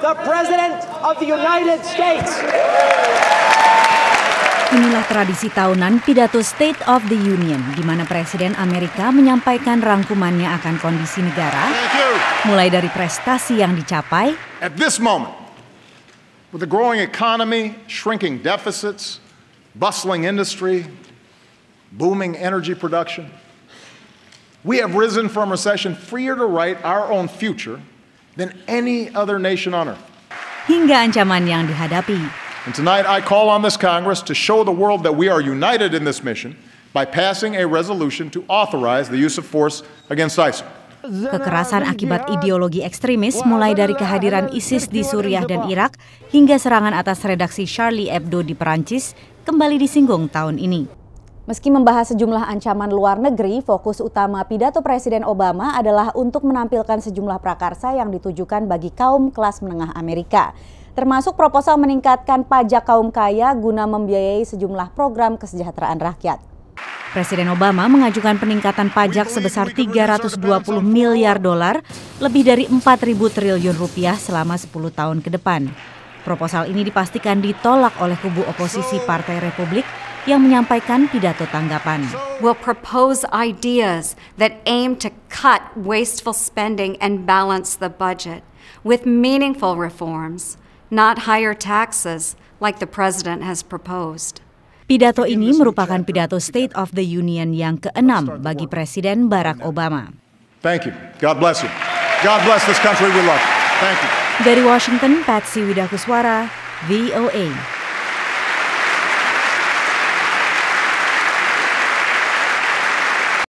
the President of the United States. Inilah tradisi tahunan pidato State of the Union, di mana Presiden Amerika menyampaikan rangkumannya akan kondisi negara, mulai dari prestasi yang dicapai. At this moment, with a growing economy, shrinking deficits, bustling industry, booming energy production, we have risen from recession freer to write our own future than any other nation on earth. Hingga ancaman yang dihadapi. And tonight I call on this Congress to show the world that we are united in this mission by passing a resolution to authorize the use of force against ISIL. Kekerasan akibat ideologi ekstremis mulai dari kehadiran ISIS di Suriah dan Irak hingga serangan atas redaksi Charlie Hebdo di Perancis kembali disinggung tahun ini. Meski membahas sejumlah ancaman luar negeri, fokus utama pidato Presiden Obama adalah untuk menampilkan sejumlah prakarsa yang ditujukan bagi kaum kelas menengah Amerika, termasuk proposal meningkatkan pajak kaum kaya guna membiayai sejumlah program kesejahteraan rakyat. Presiden Obama mengajukan peningkatan pajak sebesar 320 miliar dolar, lebih dari 4.000 triliun rupiah selama 10 tahun ke depan. Proposal ini dipastikan ditolak oleh kubu oposisi Partai Republik yang menyampaikan pidato tanggapan. We'll propose ideas that aim to cut wasteful spending and balance the budget with meaningful reforms, not higher taxes like the president has proposed. Pidato ini merupakan pidato State of the Union yang keenam bagi Presiden Barack Obama. Thank you. God bless you. God bless this country we love. Thank you. Dari Washington, Patsy Widakuswara, VOA.